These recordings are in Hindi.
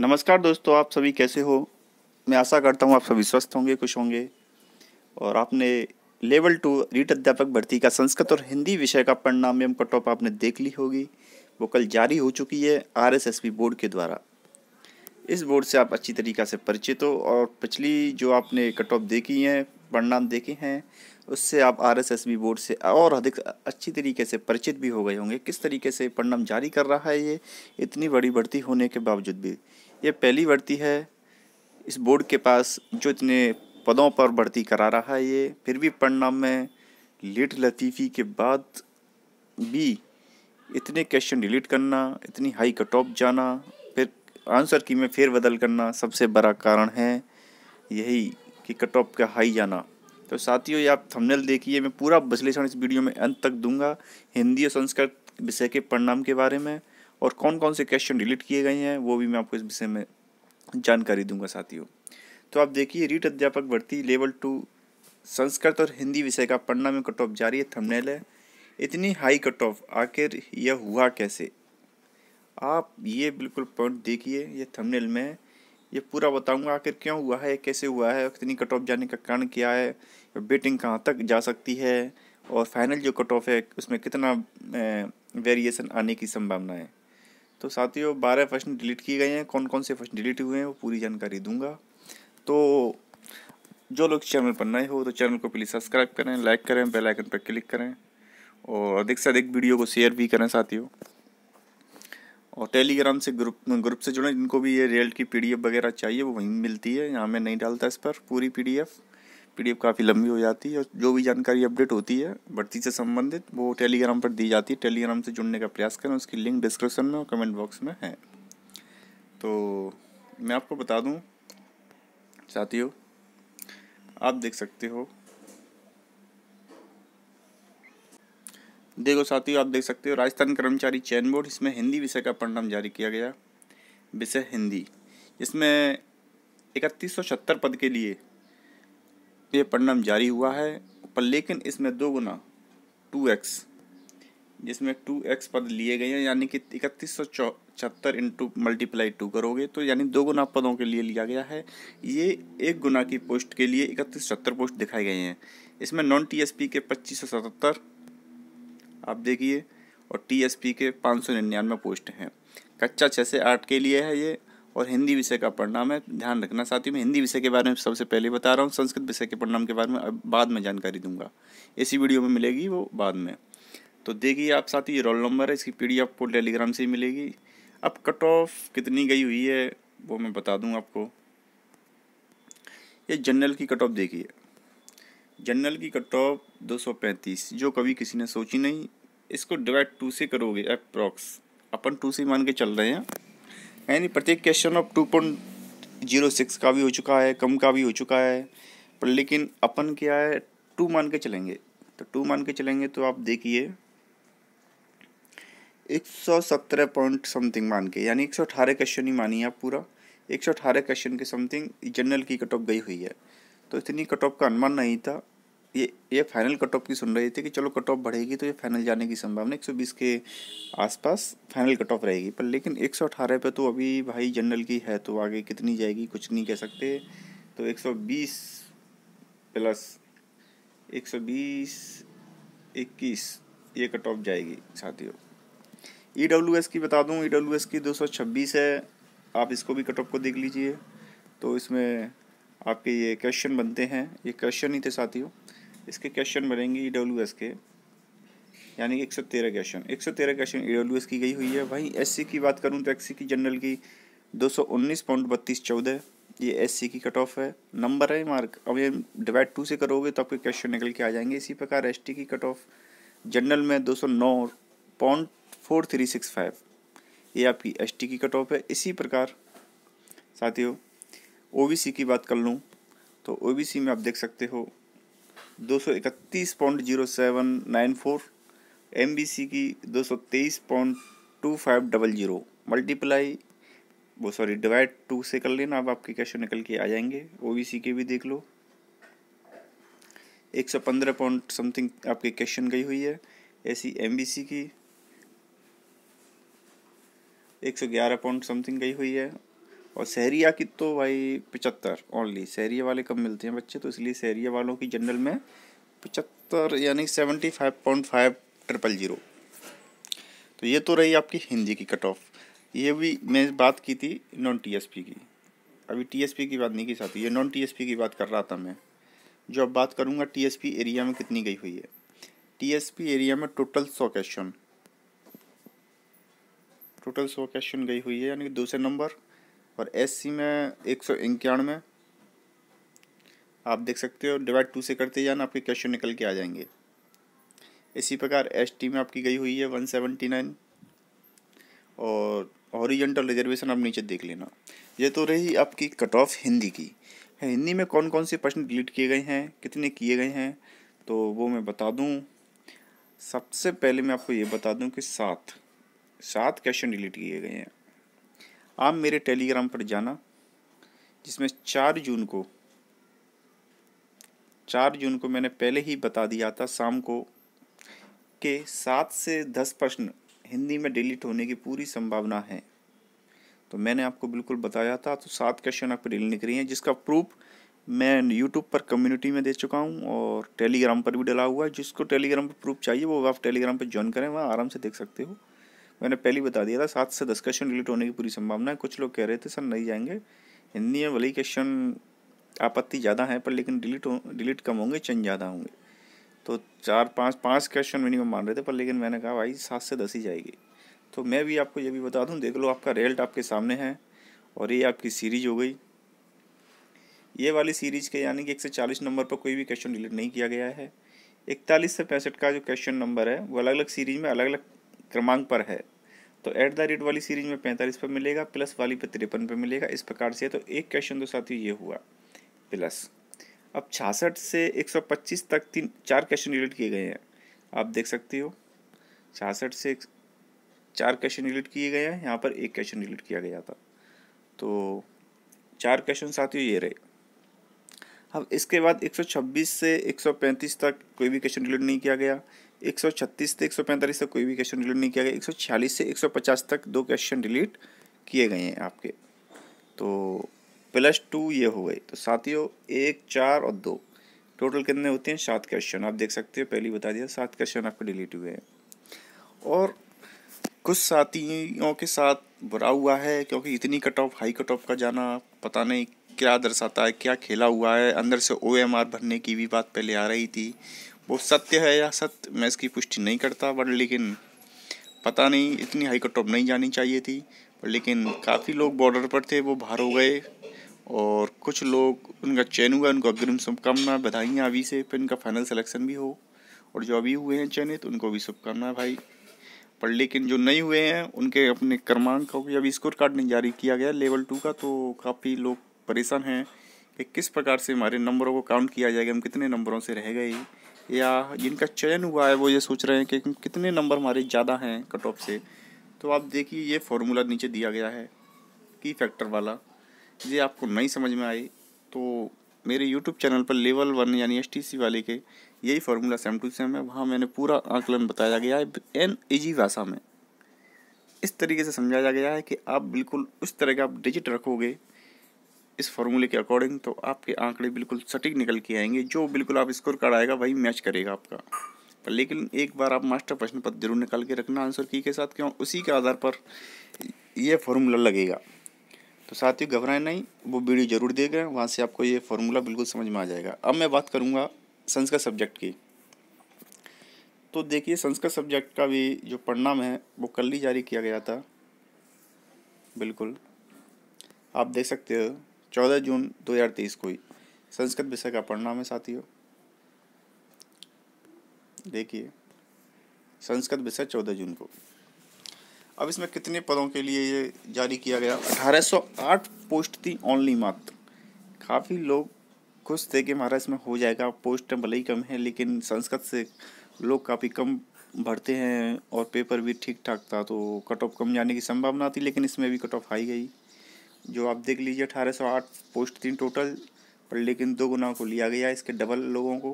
नमस्कार दोस्तों आप सभी कैसे हो मैं आशा करता हूँ आप सभी स्वस्थ होंगे खुश होंगे और आपने लेवल टू रीट अध्यापक भर्ती का संस्कृत और हिंदी विषय का परिणाम एवं कट ऑफ आपने देख ली होगी वो कल जारी हो चुकी है आर बोर्ड के द्वारा इस बोर्ड से आप अच्छी तरीक़ा से परिचित हो और पिछली जो आपने कट ऑफ देखी हैं परिणाम देखे हैं उससे आप R S S B board से और अधिक अच्छी तरीके से परिचित भी हो गए होंगे किस तरीके से परिणाम जारी कर रहा है ये इतनी बड़ी भर्ती होने के बावजूद भी यह पहली भर्ती है इस बोर्ड के पास जो इतने पदों पर भर्ती करा रहा है ये फिर भी परिणाम में लेट लतीफ़ी के बाद भी इतने क्वेश्चन डिलीट करना इतनी हाई कट ऑफ जाना फिर आंसर की में बदल करना सबसे बड़ा कारण है यही कि कट ऑफ का हाई जाना तो साथियों आप थंबनेल देखिए मैं पूरा विश्लेषण इस वीडियो में अंत तक दूंगा हिंदी और संस्कृत विषय के परिणाम के बारे में और कौन कौन से क्वेश्चन डिलीट किए गए हैं वो भी मैं आपको इस विषय में जानकारी दूंगा साथियों तो आप देखिए रीट अध्यापक भर्ती लेवल टू संस्कृत और हिंदी विषय का पढ़ना में कट ऑफ जारी है थंबनेल है इतनी हाई कट ऑफ आखिर यह हुआ कैसे आप ये बिल्कुल पॉइंट देखिए ये थंबनेल में ये पूरा बताऊंगा आखिर क्यों हुआ है कैसे हुआ है कितनी कट ऑफ जाने का कारण क्या है बेटिंग कहाँ तक जा सकती है और फाइनल जो कट ऑफ है उसमें कितना वेरिएशन आने की संभावना है तो साथियों बारह प्रश्न डिलीट किए गए हैं कौन कौन से प्रश्न डिलीट हुए हैं वो पूरी जानकारी दूंगा तो जो लोग चैनल पर नए हो तो चैनल को प्लीज़ सब्सक्राइब करें लाइक करें बेल आइकन पर क्लिक करें और अधिक से अधिक वीडियो को शेयर भी करें साथियों और टेलीग्राम से ग्रुप ग्रुप से जुड़ें जिनको भी ये रियल की पीडीएफ वगैरह चाहिए वो वहीं मिलती है यहाँ मैं नहीं डालता इस पर पूरी पीडीएफ पीडीएफ काफ़ी लंबी हो जाती है और जो भी जानकारी अपडेट होती है भर्ती से संबंधित वो टेलीग्राम पर दी जाती है टेलीग्राम से जुड़ने का प्रयास करें उसकी लिंक डिस्क्रिप्शन में और कमेंट बॉक्स में है तो मैं आपको बता दूं साथियों आप देख सकते हो देखो साथियों आप देख सकते हो राजस्थान कर्मचारी चयन बोर्ड इसमें हिंदी विषय का परिणाम जारी किया गया विषय हिंदी इसमें इकतीस पद के लिए पे परिणाम जारी हुआ है पर लेकिन इसमें दो गुना टू एक्स जिसमें टू एक्स पद लिए गए हैं यानी कि इकतीस सौ चौहत्तर इंटू मल्टीप्लाई टू करोगे तो यानी दो गुना पदों के लिए लिया गया है ये एक गुना की पोस्ट के लिए इकतीस चौहत्तर पोस्ट दिखाए गए हैं इसमें नॉन टीएसपी के पच्चीस सौ सतहत्तर आप देखिए और टीएसपी के पाँच सौ निन्यानवे पोस्ट हैं कच्चा छः से आठ के लिए है ये और हिंदी विषय का परिणाम है ध्यान रखना साथ ही मैं हिंदी विषय के बारे में सबसे पहले बता रहा हूँ संस्कृत विषय के परिणाम के बारे में बाद में जानकारी दूंगा इसी वीडियो में मिलेगी वो बाद में तो देखिए आप साथ ही रोल नंबर है इसकी पी डी टेलीग्राम से ही मिलेगी अब कट ऑफ कितनी गई हुई है वो मैं बता दूँ आपको ये जनरल की कट ऑफ देखिए जनरल की कट ऑफ दो जो कभी किसी ने सोची नहीं इसको डिवाइड टू से करोगे अप्रॉक्स अपन टू से मान के चल रहे हैं यानी प्रत्येक क्वेश्चन अब टू पॉइंट जीरो सिक्स का भी हो चुका है कम का भी हो चुका है पर लेकिन अपन क्या है टू मान के चलेंगे तो टू मान के चलेंगे तो आप देखिए एक सौ सत्रह पॉइंट समथिंग मान के यानी एक सौ अठारह क्वेश्चन ही मानिए आप पूरा एक सौ अठारह क्वेश्चन के समथिंग जनरल की कट ऑफ गई हुई है तो इतनी कट ऑफ का अनुमान नहीं था ये ये फाइनल कट ऑफ की सुन रहे थे कि चलो कट ऑफ बढ़ेगी तो ये फाइनल जाने की संभावना 120 के आसपास फाइनल कट ऑफ रहेगी पर लेकिन 118 पे तो अभी भाई जनरल की है तो आगे कितनी जाएगी कुछ नहीं कह सकते तो 120 प्लस 120 21 ये कट ऑफ जाएगी साथियों ई डब्ल्यू एस की बता दूँ ई डब्ल्यू एस की दो सौ छब्बीस है आप इसको भी कट ऑफ को देख लीजिए तो इसमें आपके ये क्वेश्चन बनते हैं ये क्वेश्चन ही थे साथियों इसके क्वेश्चन बनेंगे ई डब्ल्यू एस के यानी एक सौ तेरह क्वेश्चन एक सौ तेरह क्वेश्चन ई डब्ल्यू एस की गई हुई है वहीं एस सी की बात करूँ तो एस सी की जनरल की दो सौ उन्नीस पॉइंट बत्तीस चौदह ये एस सी की कट ऑफ है नंबर है मार्क अब ये डिवाइड टू से करोगे तो आपके क्वेश्चन निकल के आ जाएंगे इसी प्रकार एस टी की कट ऑफ जनरल में दो सौ नौ point four three six five ये आपकी एस टी की कट ऑफ है इसी प्रकार साथियों ओ बी सी की बात कर लूँ तो ओ बी सी में आप देख सकते हो दो सौ इकतीस point zero seven nine four M B C की दो सौ तेईस point two five double zero multiply वो सॉरी डिवाइड टू से कर लेना अब आपके कैश निकल के आ जाएंगे ओ बी सी के भी देख लो एक सौ पंद्रह पॉइंट समथिंग आपके क्वेश्चन गई हुई है ऐसी एम बी सी की एक सौ ग्यारह पॉइंट समथिंग गई हुई है और सहरिया की तो भाई पचहत्तर ओनली सहरिया वाले कम मिलते हैं बच्चे तो इसलिए सहरिया वालों की जनरल में पचहत्तर यानी seventy five point five triple zero तो ये तो रही आपकी हिंदी की कट ऑफ ये भी मैं बात की थी नॉन टीएसपी की अभी टीएसपी की बात नहीं की जाती ये नॉन टीएसपी की बात कर रहा था मैं जो अब बात करूँगा टीएसपी एरिया में कितनी गई हुई है टीएसपी एरिया में टोटल सौ क्वेश्चन टोटल सौ क्वेश्चन गई हुई है यानी कि दूसरे नंबर और एससी में एक सौ इक्यानवे आप देख सकते हो डिवाइड टू से करते जाना आपके क्वेश्चन निकल के आ जाएंगे इसी प्रकार एस टी में आपकी गई हुई है वन सेवेंटी नाइन और ओरिजेंटल रिजर्वेशन आप नीचे देख लेना ये तो रही आपकी कट ऑफ हिंदी की हिंदी में कौन कौन से प्रश्न डिलीट किए गए हैं कितने किए गए हैं तो वो मैं बता दूं सबसे पहले मैं आपको ये बता दूं कि सात सात क्वेश्चन डिलीट किए गए हैं आप मेरे टेलीग्राम पर जाना जिसमें चार जून को चार जून को मैंने पहले ही बता दिया था शाम को के सात से दस प्रश्न हिंदी में डिलीट होने की पूरी संभावना है तो मैंने आपको बिल्कुल बताया था तो सात क्वेश्चन आपको डिलीट निकली हैं जिसका प्रूफ मैं यूट्यूब पर कम्युनिटी में दे चुका हूँ और टेलीग्राम पर भी डला हुआ है जिसको टेलीग्राम पर प्रूफ चाहिए वो आप टेलीग्राम पर ज्वाइन करें वहाँ आराम से देख सकते हो मैंने पहले बता दिया था सात से दस क्वेश्चन रिलेट होने की पूरी संभावना है कुछ लोग कह रहे थे सर नहीं जाएंगे हिंदी में वही क्वेश्चन आपत्ति ज़्यादा है पर लेकिन डिलीट हो डिलीट कम होंगे चंद ज़्यादा होंगे तो चार पाँच पाँच क्वेश्चन मिनिमम मान रहे थे पर लेकिन मैंने कहा भाई सात से दस ही जाएगी तो मैं भी आपको ये भी बता दूँ देख लो आपका रिजल्ट आपके सामने है और ये आपकी सीरीज हो गई ये वाली सीरीज के यानी कि एक से चालीस नंबर पर कोई भी क्वेश्चन डिलीट नहीं किया गया है इकतालीस से पैंसठ का जो क्वेश्चन नंबर है वो अलग अलग सीरीज में अलग अलग क्रमांक पर है तो एट द रेट वाली सीरीज में पैंतालीस पर मिलेगा प्लस वाली पे तिरपन पर मिलेगा इस प्रकार से तो एक क्वेश्चन तो साथियों ये हुआ प्लस अब छियासठ से एक सौ पच्चीस तक तीन चार क्वेश्चन रिलेट किए गए हैं आप देख सकते हो छियासठ से चार क्वेश्चन रिलेट किए गए हैं यहाँ पर एक क्वेश्चन रिलेट किया गया था तो चार क्वेश्चन साथियों ये रहे अब इसके बाद 126 से 135 तक कोई भी क्वेश्चन रिलेट नहीं किया गया एक सौ छत्तीस से एक सौ पैंतालीस तक कोई भी क्वेश्चन डिलीट नहीं किया गया एक सौ छियालीस से एक सौ पचास तक दो क्वेश्चन डिलीट किए गए हैं आपके तो प्लस टू ये हो गए तो साथियों एक चार और दो टोटल कितने होते हैं सात क्वेश्चन आप देख सकते हो पहले बता दिया सात क्वेश्चन आपके डिलीट हुए हैं और कुछ साथियों के साथ बुरा हुआ है क्योंकि इतनी cut off high cut off का जाना पता नहीं क्या दर्शाता है क्या खेला हुआ है अंदर से ओ एम आर भरने की भी बात पहले आ रही थी वो सत्य है या सत्य मैं इसकी पुष्टि नहीं करता बट लेकिन पता नहीं इतनी हाई कट ऑफ नहीं जानी चाहिए थी पर लेकिन काफ़ी लोग बॉर्डर पर थे वो बाहर हो गए और कुछ लोग उनका चयन हुआ उनको अग्रिम शुभकामनाएं बधाइयाँ अभी से फिर उनका फाइनल सिलेक्शन भी हो और जो अभी हुए हैं चयनित उनको भी शुभकामनाएं भाई पर लेकिन जो नहीं हुए हैं उनके अपने क्रमांक का भी अभी स्कोर कार्ड नहीं जारी किया गया लेवल टू का तो काफ़ी लोग परेशान हैं कि किस प्रकार से हमारे नंबरों को काउंट किया जाएगा हम कितने नंबरों से रह गए या जिनका चयन हुआ है वो ये सोच रहे हैं कि कितने नंबर हमारे ज़्यादा हैं कट ऑफ से तो आप देखिए ये फार्मूला नीचे दिया गया है की फैक्टर वाला ये आपको नहीं समझ में आई तो मेरे यूट्यूब चैनल पर लेवल वन यानी एस वाले के यही फार्मूला सेम टू सेम है वहाँ मैंने पूरा आंकलन बताया गया है एन ईजी भाषा में इस तरीके से समझाया गया है कि आप बिल्कुल उस तरह का आप डिजिट रखोगे इस फार्मूले के अकॉर्डिंग तो आपके आंकड़े बिल्कुल सटीक निकल के आएंगे जो बिल्कुल आप स्कोर कार्ड आएगा वही मैच करेगा आपका पर लेकिन एक बार आप मास्टर प्रश्न पत्र जरूर निकाल के रखना आंसर की के साथ क्यों उसी के आधार पर यह फार्मूला लगेगा तो साथियों घबराएं नहीं वो वीडियो जरूर गए वहाँ से आपको ये फार्मूला बिल्कुल समझ में आ जाएगा अब मैं बात करूँगा संस्कृत सब्जेक्ट की तो देखिए संस्कृत सब्जेक्ट का भी जो परिणाम है वो कल ही जारी किया गया था बिल्कुल आप देख सकते हो चौदह जून 2023 को ही संस्कृत विषय का परिणाम है साथियों देखिए संस्कृत विषय चौदह जून को अब इसमें कितने पदों के लिए ये जारी किया गया 1808 पोस्ट थी ओनली मात्र काफ़ी लोग खुश थे कि हमारा इसमें हो जाएगा पोस्ट भले ही कम है लेकिन संस्कृत से लोग काफ़ी कम भरते हैं और पेपर भी ठीक ठाक था तो कट ऑफ कम जाने की संभावना थी लेकिन इसमें भी कट ऑफ आई गई जो आप देख लीजिए अठारह सौ आठ पोस्ट थी टोटल पर लेकिन दो गुना को लिया गया इसके डबल लोगों को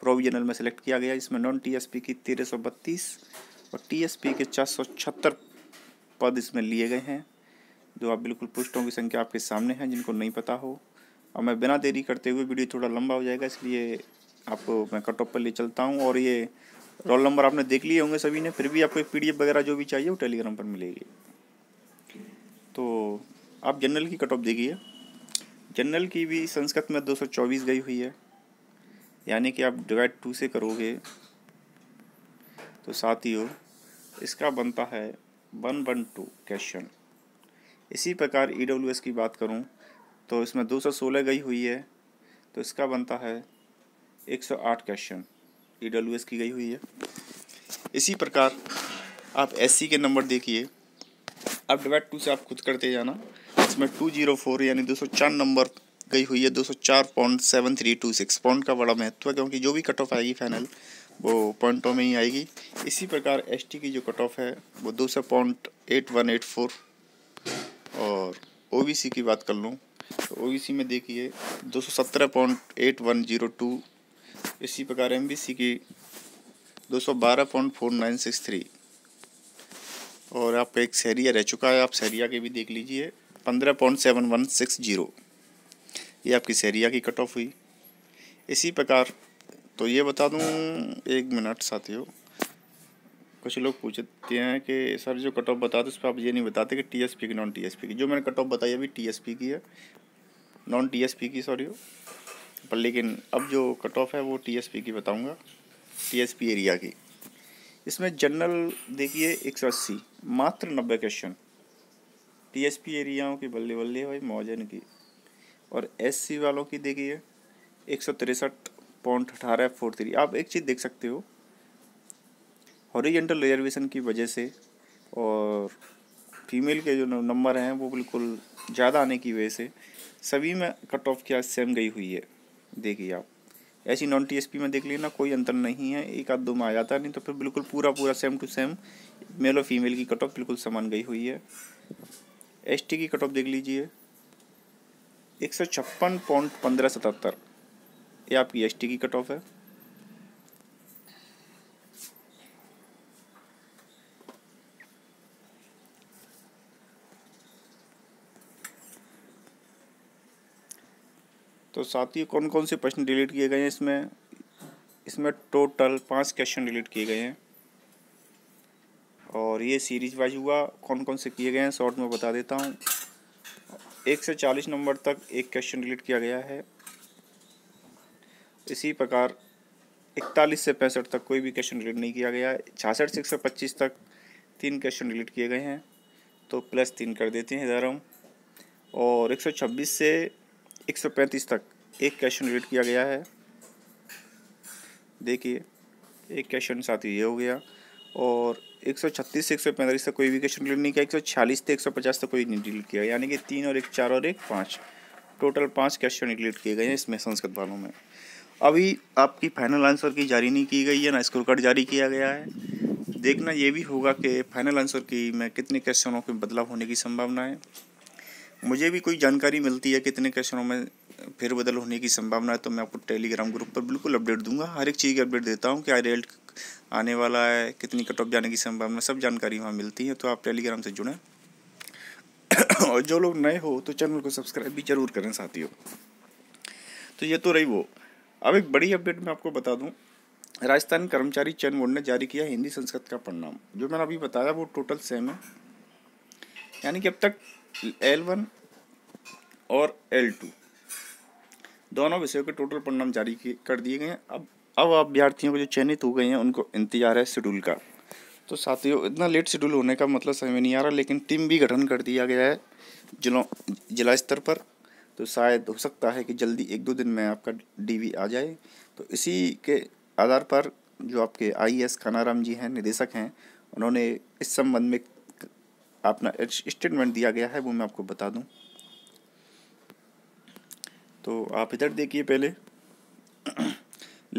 प्रोविजनल में सेलेक्ट किया गया जिसमें नॉन टीएसपी की तेरह सौ बत्तीस और टीएसपी के चार सौ छहत्तर पद इसमें लिए गए हैं जो आप बिल्कुल पोस्टों की संख्या आपके सामने हैं जिनको नहीं पता हो और मैं बिना देरी करते हुए वीडियो थोड़ा लंबा हो जाएगा इसलिए आपको मैं कट ऑफ पर ले चलता हूँ और ये रोल नंबर आपने देख लिए होंगे सभी ने फिर भी आपको पी वगैरह जो भी चाहिए वो टेलीग्राम पर मिलेगी तो आप जनरल की कट ऑफ देखिए जनरल की भी संस्कृत में 224 गई हुई है यानी कि आप डिवाइड टू से करोगे तो साथ ही हो इसका बनता है वन वन टू क्वेश्चन इसी प्रकार ई डब्ल्यू एस की बात करूं तो इसमें 216 गई हुई है तो इसका बनता है 108 क्वेश्चन ई डब्ल्यू एस की गई हुई है इसी प्रकार आप एस सी के नंबर देखिए आप डिवाइड टू से आप खुद करते जाना इसमें टू जीरो फोर यानी दो सौ चार नंबर गई हुई है दो सौ चार point seven three two six point का बड़ा महत्व है क्योंकि जो भी कट ऑफ आएगी फाइनल वो पॉइंटों में ही आएगी इसी प्रकार एस टी की जो कट ऑफ है वो दो सौ point eight one eight four और ओ बी सी की बात कर लूँ तो ओ बी सी में देखिए दो सौ सत्रह point eight one zero two इसी प्रकार एम बी सी की दो सौ बारह point four nine six three और आपका एक सैरिया रह चुका है आप सैरिया के भी देख लीजिए पंद्रह point seven one six zero ये आपकी सेरिया की कट ऑफ हुई इसी प्रकार तो ये बता दूँ एक मिनट साथियों कुछ लोग पूछते हैं कि सर जो कट ऑफ बताते उस पर आप ये नहीं बताते कि टी एस पी की नॉन टी एस पी की जो मैंने कट ऑफ बताई अभी टी एस पी की है नॉन टी एस पी की सॉरी पर लेकिन अब जो कट ऑफ है वो टी एस पी की बताऊँगा टी एस पी एरिया की इसमें जनरल देखिए एक सौ अस्सी मात्र नब्बे क्वेश्चन टीएसपी एरियाओं की बल्ले बल्ले भाई मौजन की और एससी वालों की देखिए एक सौ तिरसठ पॉइंट अठारह फोर थ्री आप एक चीज़ देख सकते हो हॉरिजेंटल रिजर्वेशन की वजह से और फीमेल के जो नंबर हैं वो बिल्कुल ज़्यादा आने की वजह से सभी में कट ऑफ क्या सेम गई हुई है देखिए आप ऐसी नॉन टीएसपी में देख ना कोई अंतर नहीं है एक आध दो में आ जाता नहीं तो फिर बिल्कुल पूरा पूरा सेम टू सेम मेल और फीमेल की कट ऑफ बिल्कुल समान गई हुई है एस की कट ऑफ देख लीजिए एक सौ छप्पन पॉइंट पंद्रह सतहत्तर ये आपकी एस की कट ऑफ है तो साथ ही कौन कौन से प्रश्न डिलीट किए गए हैं इसमें इसमें टोटल पांच क्वेश्चन डिलीट किए गए हैं और ये सीरीज वाइज हुआ कौन कौन से किए गए हैं शॉर्ट में बता देता हूँ एक से चालीस नंबर तक एक क्वेश्चन रिलेट किया गया है इसी प्रकार इकतालीस से पैंसठ तक कोई भी क्वेश्चन रिलेट नहीं किया गया छियासठ से एक सौ पच्चीस तक तीन क्वेश्चन रिलेट किए गए हैं तो प्लस तीन कर देते हैं इधर हम और एक सौ छब्बीस से एक सौ पैंतीस तक एक क्वेश्चन रिलेट किया गया है देखिए एक क्वेश्चन साथ ही ये हो गया और एक सौ छत्तीस से एक सौ पैंतालीस तक कोई भी क्वेश्चन डिलीट नहीं किया एक सौ छियालीस से एक सौ पचास तक कोई नहीं डिलीट किया यानी कि तीन और एक चार और एक पाँच टोटल पाँच क्वेश्चन डिलीट किए गए हैं इसमें संस्कृत वालों में अभी आपकी फाइनल आंसर की जारी नहीं की गई है ना स्कोर कार्ड जारी किया गया है देखना ये भी होगा कि फाइनल आंसर की मैं कितने क्वेश्चनों के बदलाव होने की संभावना है मुझे भी कोई जानकारी मिलती है कितने क्वेश्चनों में फिर बदल होने की संभावना है तो मैं आपको टेलीग्राम ग्रुप पर बिल्कुल अपडेट दूंगा हर एक चीज़ की अपडेट देता हूँ कि आई आने वाला है कितनी कट ऑफ जाने की संभावना सब जानकारी वहाँ मिलती है तो आप टेलीग्राम से जुड़ें और जो लोग नए हो तो चैनल को सब्सक्राइब भी जरूर करें साथियों तो ये तो रही वो अब एक बड़ी अपडेट मैं आपको बता दूं राजस्थान कर्मचारी चयन बोर्ड ने जारी किया हिंदी संस्कृत का परिणाम जो मैंने अभी बताया वो टोटल सेम है यानी कि अब तक एल वन और एल टू दोनों विषयों के टोटल परिणाम जारी कर दिए गए हैं अब अब अभ्यर्थियों को जो चयनित हो गए हैं उनको इंतजार है शेड्यूल का तो साथियों इतना लेट शेड्यूल होने का मतलब समझ में नहीं आ रहा लेकिन टीम भी गठन कर दिया गया है जिलों जिला स्तर पर तो शायद हो सकता है कि जल्दी एक दो दिन में आपका डीवी आ जाए तो इसी के आधार पर जो आपके आई एस e खानाराम जी हैं निदेशक हैं उन्होंने इस संबंध में अपना स्टेटमेंट दिया गया है वो मैं आपको बता दूँ तो आप इधर देखिए पहले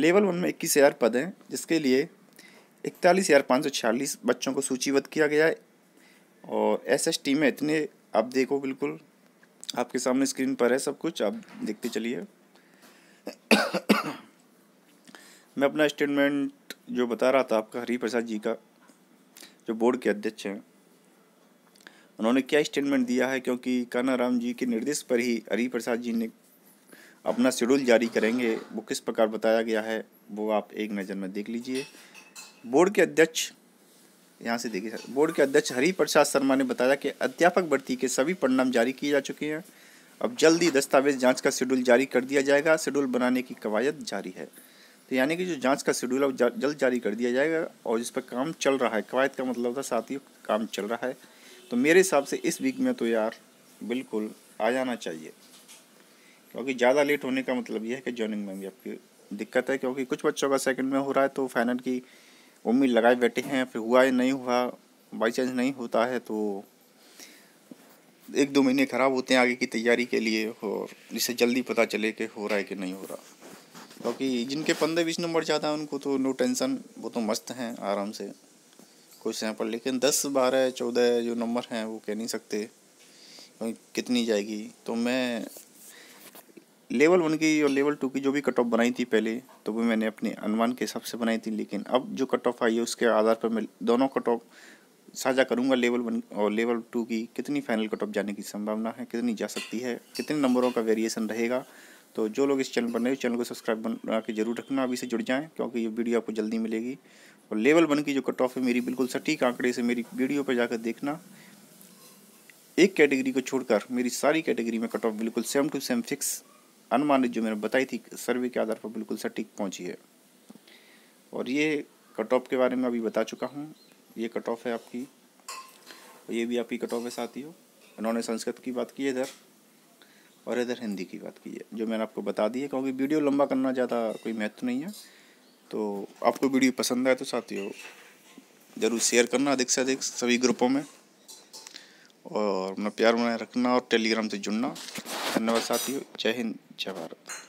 लेवल वन में इक्कीस हज़ार पद हैं जिसके लिए इकतालीस हज़ार पाँच सौ छियालीस बच्चों को सूचीबद्ध किया गया है और एस में इतने आप देखो बिल्कुल आपके सामने स्क्रीन पर है सब कुछ आप देखते चलिए मैं अपना स्टेटमेंट जो बता रहा था आपका हरी प्रसाद जी का जो बोर्ड के अध्यक्ष हैं उन्होंने क्या स्टेटमेंट दिया है क्योंकि काना राम जी के निर्देश पर ही हरी प्रसाद जी ने अपना शेड्यूल जारी करेंगे वो किस प्रकार बताया गया है वो आप एक नज़र में देख लीजिए बोर्ड के अध्यक्ष यहाँ से देखिए सर बोर्ड के अध्यक्ष हरि प्रसाद शर्मा ने बताया कि अध्यापक भर्ती के सभी परिणाम जारी किए जा चुके हैं अब जल्दी दस्तावेज जांच का शेड्यूल जारी कर दिया जाएगा शेड्यूल बनाने की कवायद जारी है तो यानी कि जो जांच का शेड्यूल है जा, जल्द जारी कर दिया जाएगा और इस पर काम चल रहा है कवायद का मतलब था साथियों काम चल रहा है तो मेरे हिसाब से इस वीक में तो यार बिल्कुल आ जाना चाहिए क्योंकि ज़्यादा लेट होने का मतलब यह है कि ज्वाइनिंग में भी आपकी दिक्कत है क्योंकि कुछ बच्चों का सेकंड में हो रहा है तो फाइनल की उम्मीद लगाए बैठे हैं फिर हुआ या नहीं हुआ बाई चांस नहीं होता है तो एक दो महीने ख़राब होते हैं आगे की तैयारी के लिए और जिससे जल्दी पता चले कि हो रहा है कि नहीं हो रहा क्योंकि जिनके पंद्रह बीस नंबर ज़्यादा हैं उनको तो नो टेंशन वो तो मस्त हैं आराम से कुछ हैं पर लेकिन दस बारह चौदह जो नंबर हैं वो कह नहीं सकते कितनी जाएगी तो मैं लेवल वन की और लेवल टू की जो भी कट ऑफ बनाई थी पहले तो वो मैंने अपने अनुमान के हिसाब से बनाई थी लेकिन अब जो कट ऑफ आई है उसके आधार पर मैं दोनों कट ऑफ साझा करूंगा लेवल वन और लेवल टू की कितनी फाइनल कट ऑफ जाने की संभावना है कितनी जा सकती है कितने नंबरों का वेरिएशन रहेगा तो जो लोग इस चैनल पर नए चैनल को सब्सक्राइब बना के जरूर रखना अभी से जुड़ जाएँ क्योंकि ये वीडियो आपको जल्दी मिलेगी और लेवल वन की जो कट ऑफ है मेरी बिल्कुल सटीक आंकड़े से मेरी वीडियो पर जाकर देखना एक कैटेगरी को छोड़कर मेरी सारी कैटेगरी में कट ऑफ बिल्कुल सेम टू सेम फिक्स अनुमानित जो मैंने बताई थी सर्वे के आधार पर बिल्कुल सटीक पहुंची है और ये कट ऑफ के बारे में अभी बता चुका हूँ ये कट ऑफ है आपकी और ये भी आपकी कट ऑफ है साथियों इन्होंने संस्कृत की बात की है इधर और इधर हिंदी की बात की है जो मैंने आपको बता दी है क्योंकि वीडियो लंबा करना ज़्यादा कोई महत्व नहीं है तो आपको वीडियो पसंद आए तो साथियों ज़रूर शेयर करना अधिक से अधिक सभी ग्रुपों में और अपना प्यार बनाए रखना और टेलीग्राम से जुड़ना धन्यवाद साथियों जय हिंद जय भारत